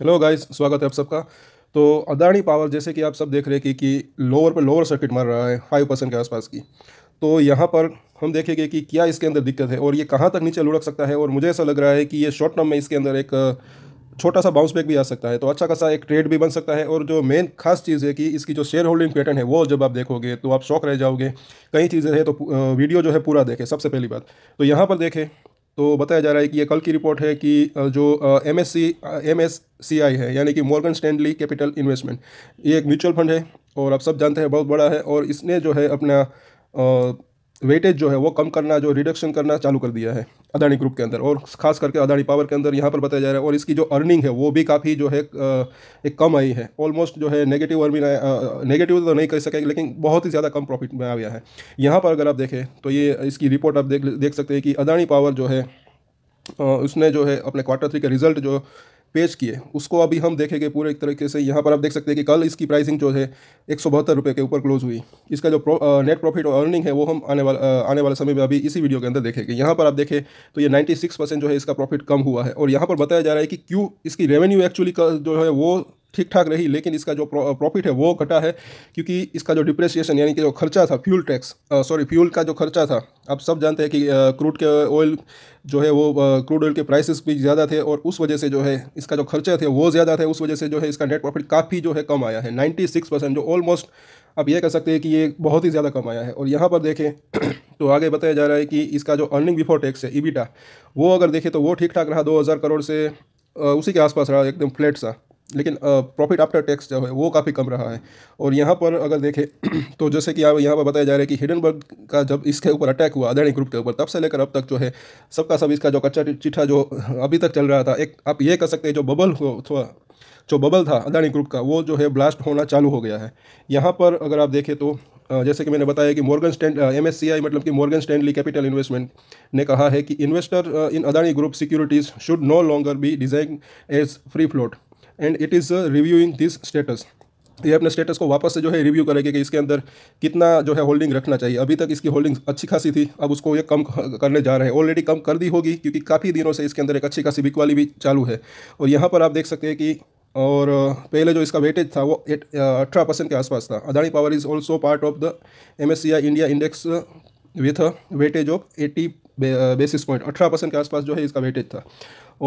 hello guys स्वागत है आप सबका तो अदानी पावर जैसे कि आप सब देख रहे हैं कि, कि लोअर पर लोअर सर्किट मर रहा है फाइव परसेंट के आसपास की तो यहाँ पर हम देखेंगे कि क्या इसके अंदर दिक्कत है और ये कहाँ तक नीचे लुढ़क सकता है और मुझे ऐसा लग रहा है कि ये शॉर्ट टर्म में इसके अंदर एक छोटा सा बाउंस बैक भी आ सकता है तो अच्छा खासा एक ट्रेड भी बन सकता है और जो मेन खास चीज़ है कि इसकी जो शेयर होल्डिंग पैटर्न है वो जब आप देखोगे तो आप शौक रह जाओगे कई चीज़ें हैं तो वीडियो जो है पूरा देखें सबसे पहली बात तो यहाँ पर देखें तो बताया जा रहा है कि ये कल की रिपोर्ट है कि जो M S C M S C I है यानी कि मॉर्गन स्टैंडली कैपिटल इन्वेस्टमेंट ये एक म्यूचुअल फंड है और आप सब जानते हैं बहुत बड़ा है और इसने जो है अपना वेटेज जो है वो कम करना जो रिडक्शन करना चालू कर दिया है अदानी ग्रुप के अंदर और खास करके अदानी पावर के अंदर यहाँ पर बताया जा रहा है और इसकी जो अर्निंग है वो भी काफ़ी जो है एक कम आई है ऑलमोस्ट जो है नेगेटिव अर्निंग नेगेटिव तो नहीं कह सकेंगे लेकिन बहुत ही ज़्यादा कम प्रॉफिट में आ गया है यहाँ पर अगर आप देखें तो ये इसकी रिपोर्ट आप देख देख सकते हैं कि अदानी पावर जो है उसने जो है अपने क्वार्टर थ्री के रिजल्ट जो पेश किए उसको अभी हम देखेंगे पूरे एक तरीके से यहाँ पर आप देख सकते हैं कि कल इसकी प्राइसिंग जो है एक सौ बहत्तर रुपये के ऊपर क्लोज हुई इसका जो नेट प्रॉफिट और अर्निंग है वो हम आने वाला आने वाले समय में अभी इसी वीडियो के अंदर देखेंगे यहाँ पर आप देखें तो ये नाइन्टी सिक्स परसेंट जो है इसका प्रॉफिट कम हुआ है और यहाँ पर बताया जा रहा है कि क्यों इसकी रेवेन्यू एक्चुअली जो है वो ठीक ठाक रही लेकिन इसका जो प्रॉफिट है वो घटा है क्योंकि इसका जो डिप्रेसिएशन यानी कि जो खर्चा था फ्यूल टैक्स सॉरी फ्यूल का जो खर्चा था आप सब जानते हैं कि क्रूड के ऑयल जो है वो क्रूड ऑयल के प्राइसेस भी ज़्यादा थे और उस वजह से जो है इसका जो खर्चा थे वो ज़्यादा थे उस वजह से जो है इसका नेट प्रॉफिट काफ़ी जो है कम आया है नाइन्टी सिक्स परसेंट जो ऑलमोस्ट आप ये कह सकते हैं कि ये बहुत ही ज़्यादा कम आया है और यहाँ पर देखें तो आगे बताया जा रहा है कि इसका जो अर्निंग बिफोर टैक्स है ईबीटा वो अगर देखें तो वो ठीक ठाक रहा दो करोड़ से उसी के आसपास रहा एकदम फ्लैट सा लेकिन प्रॉफिट आफ्टर टैक्स जो है वो काफ़ी कम रहा है और यहाँ पर अगर देखें तो जैसे कि आप यहाँ पर बताया जा रहा है कि हिडनबर्ग का जब इसके ऊपर अटैक हुआ अदानी ग्रुप के ऊपर तब से लेकर अब तक जो है सबका सब इसका जो कच्चा चिट्ठा जो अभी तक चल रहा था एक आप ये कह सकते हैं जो बबल हो थोड़ा जो बबल था अदानी ग्रुप का वो जो है ब्लास्ट होना चालू हो गया है यहाँ पर अगर आप देखें तो जैसे कि मैंने बताया कि मॉर्गन स्टैंड एम मतलब कि मॉर्गन स्टैंडली कैपिटल इन्वेस्टमेंट ने कहा है कि investor in Adani group securities should no longer be design as free float and it is reviewing this status ये अपने स्टेटस को वापस से जो है रिव्यू करेगी कि इसके अंदर कितना जो है होल्डिंग रखना चाहिए अभी तक इसकी होल्डिंग अच्छी खासी थी अब उसको ये कम करने जा रहे हैं ऑलरेडी कम कर दी होगी क्योंकि काफ़ी दिनों से इसके अंदर एक अच्छी खासी बिकवाली भी चालू है और यहाँ पर आप देख सकते हैं कि और uh, पहले जो इसका वेटेज था वो एट uh, अठारह परसेंट के आसपास था Adani power is also part of the M India index with weightage of eighty basis point अठारह परसेंट के आसपास जो है इसका वेटेज था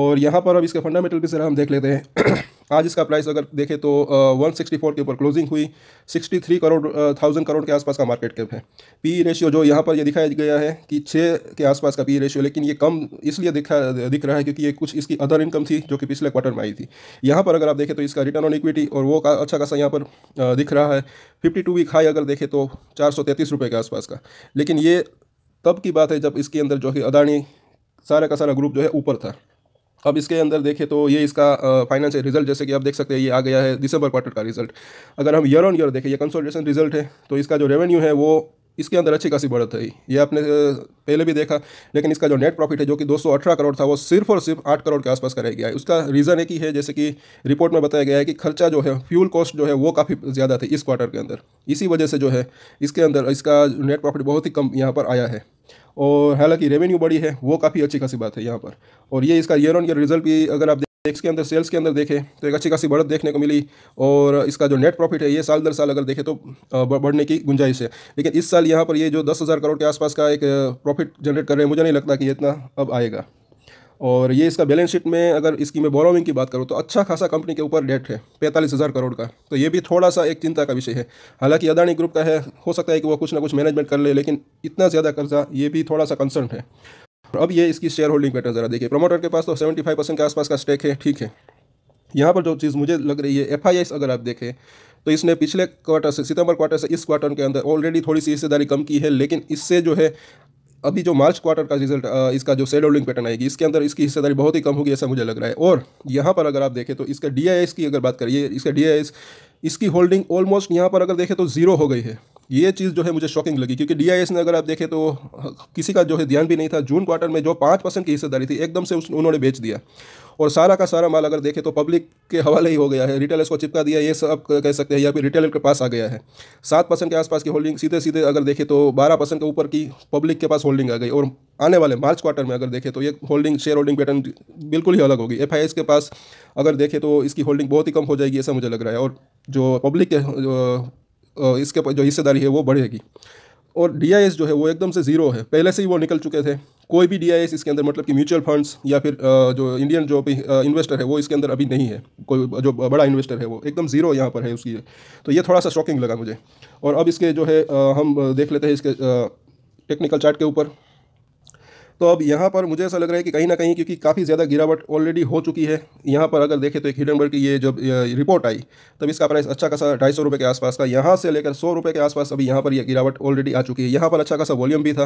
और यहाँ पर अब इसके फंडामेंटल भी जरा हम देख लेते हैं आज इसका प्राइस अगर देखें तो वन सिक्सटी फोर के ऊपर क्लोजिंग हुई sixty three crore thousand crore के आसपास का मार्केट कैप है पी रेशियो e जो यहाँ पर ये यह दिखाया गया है कि छः के आसपास का पी रेशियो e लेकिन ये कम इसलिए दिखा दिख रहा है क्योंकि ये कुछ इसकी अदर इनकम थी जो कि पिछले क्वार्टर में आई थी यहाँ पर अगर आप देखें तो इसका रिटर्न ऑन इक्विटी और वो का अच्छा खासा यहाँ पर दिख रहा है फिफ्टी टू वीक हाई अगर देखें तो चार सौ तैंतीस रुपये के आसपास का लेकिन ये तब की बात है जब इसके अंदर जो है अदानी सारा का सारा ग्रुप जो है ऊपर था अब इसके अंदर देखें तो ये इसका फाइनेंशियल रिजल्ट जैसे कि आप देख सकते हैं ये आ गया है दिसंबर क्वार्टर का रिजल्ट अगर हम ईयर ऑन ईयर देखें ये कंसोलिडेशन रिजल्ट है तो इसका जो रेवेन्यू है वो इसके अंदर अच्छी खासी बढ़त है ये आपने पहले भी देखा लेकिन इसका जो नेट प्रॉफिट है जो कि 218 करोड़ था वो सिर्फ और सिर्फ 8 करोड़ के आसपास का रह गया है उसका रीज़न एक ही है जैसे कि रिपोर्ट में बताया गया है कि खर्चा जो है फ्यूल कॉस्ट जो है वो काफ़ी ज़्यादा थी इस क्वार्टर के अंदर इसी वजह से जो है इसके अंदर इसका नेट प्रॉफिट बहुत ही कम यहाँ पर आया है और हालांकि रेवेन्यू बड़ी है वो काफ़ी अच्छी खासी बात है यहाँ पर और ये इसका ईयर ऑन ईयर रिजल्ट भी अगर आप एक्स के अंदर सेल्स के अंदर देखें तो एक अच्छी खासी बढ़त देखने को मिली और इसका जो नेट प्रॉफिट है ये साल दर साल अगर देखें तो बढ़ने की गुंजाइश है लेकिन इस साल यहाँ पर ये जो दस हज़ार करोड़ के आसपास का एक प्रॉफिट जनरेट कर रहे हैं मुझे नहीं लगता कि ये इतना अब आएगा और ये इसका बैलेंस शीट में अगर इसकी मैं बोरोविंग की बात करूँ तो अच्छा खासा कंपनी के ऊपर डेट है पैंतालीस हज़ार करोड़ का तो ये भी थोड़ा सा एक चिंता का विषय है हालांकि अदानी ग्रुप का है हो सकता है कि वो कुछ ना कुछ मैनेजमेंट कर ले, लेकिन इतना ज़्यादा कर्जा ये भी थोड़ा सा कंसर्न है अब ये इसकी शेयर होल्डिंग पैटर्न ज़रा देखिए प्रमोटर के पास तो सेवेंटी फाइव परसेंट के आसपास का स्टेक है ठीक है यहाँ पर जो चीज़ मुझे लग रही है एफ अगर आप देखें तो इसने पिछले क्वार्टर से सितंबर क्वार्टर से इस क्वार्टर के अंदर ऑलरेडी थोड़ी सी हिस्सेदारी कम की है लेकिन इससे जो है अभी जो मार्च क्वार्टर का रिजल्ट इसका जो सेल होल्डिंग पैटर्न आएगी इसके अंदर इसकी हिस्सेदारी बहुत ही कम होगी ऐसा मुझे लग रहा है और यहाँ पर अगर आप देखें तो इसका डी की अगर बात करिए इसका डी इसकी होल्डिंग ऑलमोस्ट यहाँ पर अगर देखें तो ज़ीरो हो गई है ये चीज़ जो है मुझे शॉकिंग लगी क्योंकि डी ने अगर आप देखें तो हाँ, किसी का जो है ध्यान भी नहीं था जून क्वार्टर में जो पाँच परसेंट की हिस्सेदारी थी एकदम से उस उन्होंने बेच दिया और सारा का सारा माल अगर देखें तो पब्लिक के हवाले ही हो गया है रिटेलर्स को चिपका दिया ये सब कह सकते हैं या फिर रिटेलर के पास आ गया है सात परसेंट के आसपास की होल्डिंग सीधे सीधे अगर देखें तो बारह परसेंट के ऊपर की पब्लिक के पास होल्डिंग आ गई और आने वाले मार्च क्वार्टर में अगर देखें तो ये होल्डिंग शेयर होल्डिंग पैटर्न बिल्कुल ही अलग होगी एफ के पास अगर देखें तो इसकी होल्डिंग बहुत ही कम हो जाएगी ऐसा मुझे लग रहा है और जो पब्लिक के इसके जो हिस्सेदारी है वो बढ़ेगी और डी जो है वो एकदम से ज़ीरो है पहले से ही वो निकल चुके थे कोई भी डी इसके अंदर मतलब कि म्यूचुअल फंड्स या फिर जो इंडियन जो इन्वेस्टर है वो इसके अंदर अभी नहीं है कोई जो बड़ा इन्वेस्टर है वो एकदम ज़ीरो यहाँ पर है उसकी तो ये थोड़ा सा शॉकिंग लगा मुझे और अब इसके जो है हम देख लेते हैं इसके टेक्निकल चार्ट के ऊपर तो अब यहाँ पर मुझे ऐसा लग रहा है कि कहीं ना कहीं क्योंकि काफ़ी ज़्यादा गिरावट ऑलरेडी हो चुकी है यहाँ पर अगर देखें तो एक हिडनबर्ग की ये जब रिपोर्ट आई तब इसका प्राइस अच्छा खासा ढाई सौ रुपये के आसपास का यहाँ से लेकर सौ रुपये के आसपास अभी यहाँ पर यह गिरावट ऑलरेडी आ चुकी है यहाँ पर अच्छा खासा वॉल्यूम भी था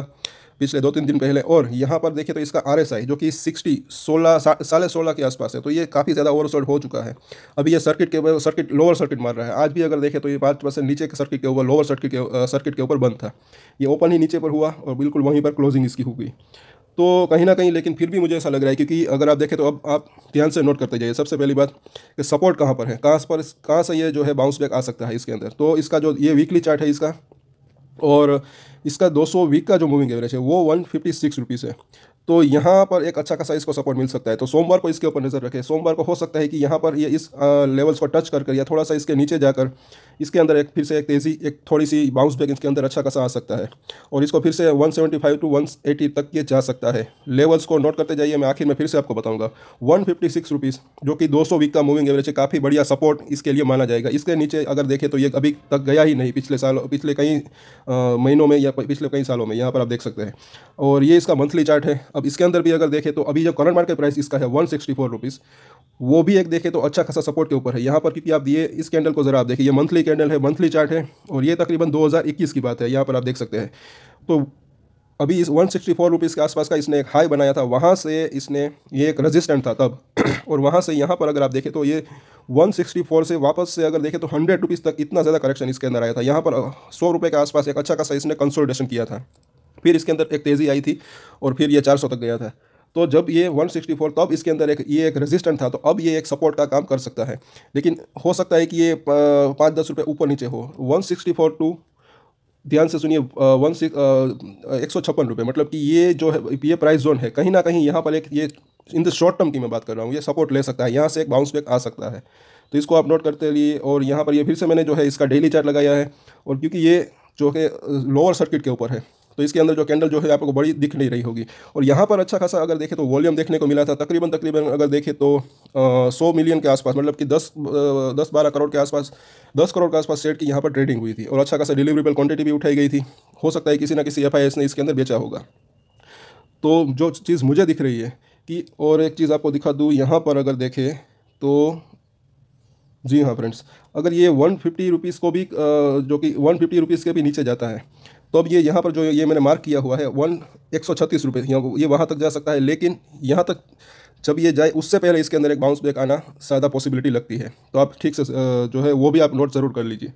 पिछले दो तीन दिन पहले और यहाँ पर देखें तो इसका आर जो कि सिक्सटी सोलह साढ़े सोलह के आसपास है तो ये काफ़ी ज़्यादा ओवरसोल्ड हो चुका है अभी ये सर्किट के सर्किट लोअर सर्किट मार रहा है आज भी अगर देखें तो ये पाँच परसेंट नीचे के सर्किट के ऊपर लोअर सर्किट के सर्किट के ऊपर बंद था ये ओपन ही नीचे पर हुआ और बिल्कुल वहीं पर क्लोजिंग इसकी हुई तो कहीं ना कहीं लेकिन फिर भी मुझे ऐसा लग रहा है क्योंकि अगर आप देखें तो अब आप ध्यान से नोट करते जाइए सबसे पहली बात कि सपोर्ट कहाँ पर है कहाँ पर कहाँ से ये जो है बाउंस बैक आ सकता है इसके अंदर तो इसका जो ये वीकली चार्ट है इसका और इसका 200 वीक का जो मूविंग एवरेज है वो वन फिफ्टी सिक्स रुपीज़ है तो यहाँ पर एक अच्छा खासा इसको सपोर्ट मिल सकता है तो सोमवार को इसके ऊपर नज़र रखें सोमवार को हो सकता है कि यहाँ पर ये इस लेवल्स को टच कर कर या थोड़ा सा इसके नीचे जाकर इसके अंदर एक फिर से एक तेज़ी एक थोड़ी सी बाउंस बैक इसके अंदर अच्छा खासा आ सकता है और इसको फिर से 175 टू 180 तक ये जा सकता है लेवल्स को नोट करते जाइए मैं आखिर में फिर से आपको बताऊँगा वन फिफ्टी जो कि दो वीक का मूविंग एवरेज है काफ़ी बढ़िया सपोर्ट इसके लिए माना जाएगा इसके नीचे अगर देखें तो ये अभी तक गया ही नहीं पिछले सालों पिछले कई महीनों में या पिछले कई सालों में यहाँ पर आप देख सकते हैं और ये इसका मंथली चार्ट है अब इसके अंदर भी अगर देखें तो अभी जो करंट मार्केट प्राइस इसका है वन सिक्सटी फोर रुपीज़ वो भी एक देखें तो अच्छा खासा सपोर्ट के ऊपर है यहाँ पर क्योंकि आप ये इस कैंडल को ज़रा आप देखिए ये मंथली कैंडल है मंथली चार्ट है और ये तकरीबन 2021 की बात है यहाँ पर आप देख सकते हैं तो अभी इस वन सिक्सटी फोर रुपीज़ के आसपास का इसने एक हाई बनाया था वहाँ से इसने ये एक रजिस्टेंट था तब और वहाँ से यहाँ पर अगर आप देखें तो ये 164 से वापस से अगर देखें तो हंड्रेड रुपीज़ तक इतना ज़्यादा करेक्शन इसके अंदर आया था यहाँ पर सौ रुपये के आसपास एक अच्छा खासा इसने कंसोलिडेशन किया था फिर इसके अंदर एक तेज़ी आई थी और फिर ये 400 तक गया था तो जब ये 164 तब इसके अंदर एक ये एक रेजिस्टेंट था तो अब ये एक सपोर्ट का काम कर सकता है लेकिन हो सकता है कि ये पाँच दस रुपये ऊपर नीचे हो 164 टू ध्यान से सुनिए वन सिक्स एक सौ छप्पन रुपये मतलब कि ये जो है ये प्राइस जोन है कहीं ना कहीं यहाँ पर एक ये इन द शॉर्ट टर्म की मैं बात कर रहा हूँ ये सपोर्ट ले सकता है यहाँ से एक बाउंस बैक आ सकता है तो इसको आप नोट करते रहिए और यहाँ पर ये फिर से मैंने जो है इसका डेली चार्ट लगाया है और क्योंकि ये जो है लोअर सर्किट के ऊपर है तो इसके अंदर जो कैंडल जो है आपको बड़ी दिख नहीं रही होगी और यहाँ पर अच्छा खासा अगर देखें तो वॉल्यूम देखने को मिला था तकरीबन तकरीबन अगर देखें तो सौ मिलियन के आसपास मतलब कि दस दस बारह करोड़ के आसपास दस करोड़ के आसपास सेट की यहाँ पर ट्रेडिंग हुई थी और अच्छा खासा डिलीवरीबल क्वान्टिटी भी उठाई गई थी हो सकता है किसी ना किसी एफ ने इसके अंदर बेचा होगा तो जो चीज़ मुझे दिख रही है कि और एक चीज़ आपको दिखा दूँ यहाँ पर अगर देखें तो जी हाँ फ्रेंड्स अगर ये वन फिफ्टी रुपीज़ को भी जो कि वन फिफ्टी रुपीज़ के भी नीचे जाता है तो अब ये यहाँ पर जो ये मैंने मार्क किया हुआ है वन एक सौ छत्तीस रुपये ये वहाँ तक जा सकता है लेकिन यहाँ तक जब ये जाए उससे पहले इसके अंदर एक बाउंस बैक आना ज़्यादा पॉसिबिलिटी लगती है तो आप ठीक से जो है वो भी आप नोट ज़रूर कर लीजिए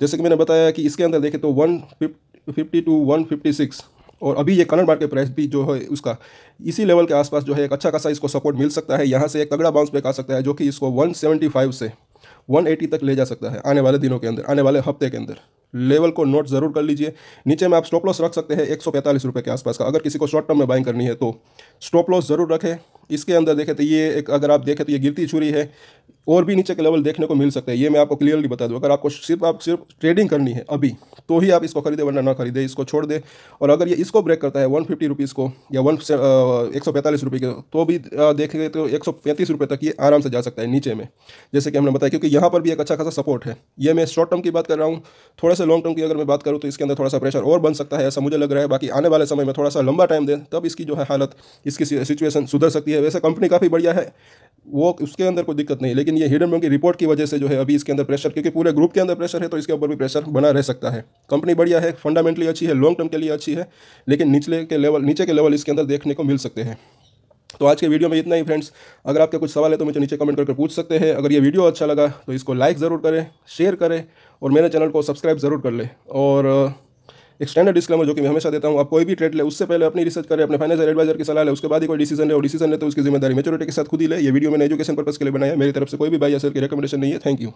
जैसे कि मैंने बताया कि इसके अंदर देखें तो one fifty two one fifty six और अभी ये करंट मार्केट प्राइस भी जो है उसका इसी लेवल के आसपास जो है एक अच्छा खासा इसको सपोर्ट मिल सकता है यहाँ से एक तगड़ा बाउंस बैक आ सकता है जो कि इसको 175 से 180 तक ले जा सकता है आने वाले दिनों के अंदर आने वाले हफ्ते के अंदर लेवल को नोट ज़रूर कर लीजिए नीचे में आप स्टॉप लॉस रख सकते हैं एक सौ के आसपास का अगर किसी को शॉर्ट टर्म में बाइंग करनी है तो स्टॉप लॉस ज़रूर रखें इसके अंदर देखें तो ये एक अगर आप देखें तो ये गिरती छुरी है और भी नीचे के लेवल देखने को मिल सकता है ये मैं आपको क्लियरली बता दूँ अगर आपको सिर्फ आप सिर्फ ट्रेडिंग करनी है अभी तो ही आप इसको खरीदे वरना ना खरीदे इसको छोड़ दे और अगर ये इसको ब्रेक करता है वन फिफ्टी रुपीज़ को या वन एक सौ पैंतालीस रुपये के तो भी देखेंगे तो एक सौ पैंतीस रुपये तक ये आराम से जा सकता है नीचे में जैसे कि हमने बताया क्योंकि यहाँ पर भी एक अच्छा खासा सपोर्ट है ये मैं शॉर्ट टर्म की बात कर रहा हूँ थोड़ा सा लॉन्ग टर्म की अगर मैं बात करूँ तो इसके अंदर थोड़ा सा प्रेशर और बन सकता है ऐसा मुझे लग रहा है बाकी आने वाले समय में थोड़ा सा लंबा टाइम दे तब इसकी जो है हालत इसकी सिचुएशन सुधर सकती है वैसे कंपनी काफ़ी बढ़िया है वो उसके अंदर कोई दिक्कत नहीं लेकिन ये हिडन बैंक की रिपोर्ट की वजह से जो है अभी इसके अंदर प्रेशर क्योंकि पूरे ग्रुप के अंदर प्रेशर है तो इसके ऊपर भी प्रेशर बना रह सकता है कंपनी बढ़िया है फंडामेंटली अच्छी है लॉन्ग टर्म के लिए अच्छी है लेकिन निचले के लेवल नीचे के लेवल इसके अंदर देखने को मिल सकते हैं तो आज के वीडियो में इतना ही फ्रेंड्स अगर आपके कुछ सवाल है तो मुझे नीचे कमेंट करके पूछ सकते हैं अगर ये वीडियो अच्छा लगा तो इसको लाइक ज़रूर करें शेयर करें और मेरे चैनल को सब्सक्राइब ज़रूर कर लें और एक स्टैंडर्ड डिस्क्लेमर जो कि मैं हमेशा देता हूँ आप कोई भी ट्रेड ले उससे पहले अपनी रिसर्च करें अपने फाइनेंशियल एडवाइजर की सलाह ले उसके बाद ही कोई डिसीजन ले और डिसीजन ले तो उसकी जिम्मेदारी मेचोरिटी के साथ खुद ही ले ये वीडियो मैंने एजुकेशन पर्पस के लिए बनाया मेरी तरफ से कोई भी बाई असर की रिकमेंडेशन नहीं है थैंक यू